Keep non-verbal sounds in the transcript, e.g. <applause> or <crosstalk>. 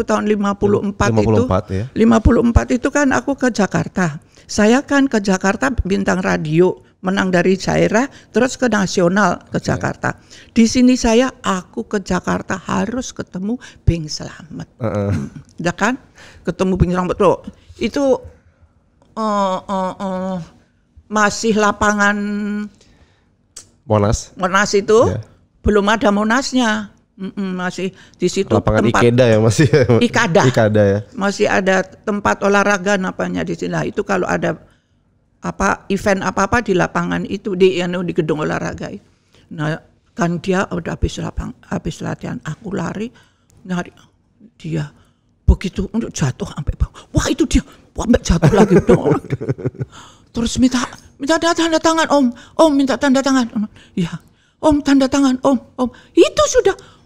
waktu tahun 54, 54 itu ya. 54 itu kan aku ke Jakarta. Saya kan ke Jakarta bintang radio, menang dari daerah terus ke nasional ke okay. Jakarta. Di sini saya aku ke Jakarta harus ketemu Bing Slamet. Uh -uh. Ya kan? Ketemu Bing Slamet loh. Itu uh, uh, uh, masih lapangan Monas. Monas itu yeah. belum ada Monasnya. Mm-mm, masih di situ lapangan tempat, Ikeda ya masih ya. Ikada. Ikada ya. Masih ada tempat olahraga namanya di sini. Nah, itu kalau ada apa event apa-apa di lapangan itu di yang di gedung olahraga Nah, kan dia udah habis lapang habis latihan aku lari nyari dia begitu untuk jatuh sampai bawah. Wah, itu dia. Wah, sampai jatuh lagi dong. <laughs> Terus minta minta tanda tangan, Om. Om minta tanda tangan. Ya. Om tanda tangan, Om. Om. Itu sudah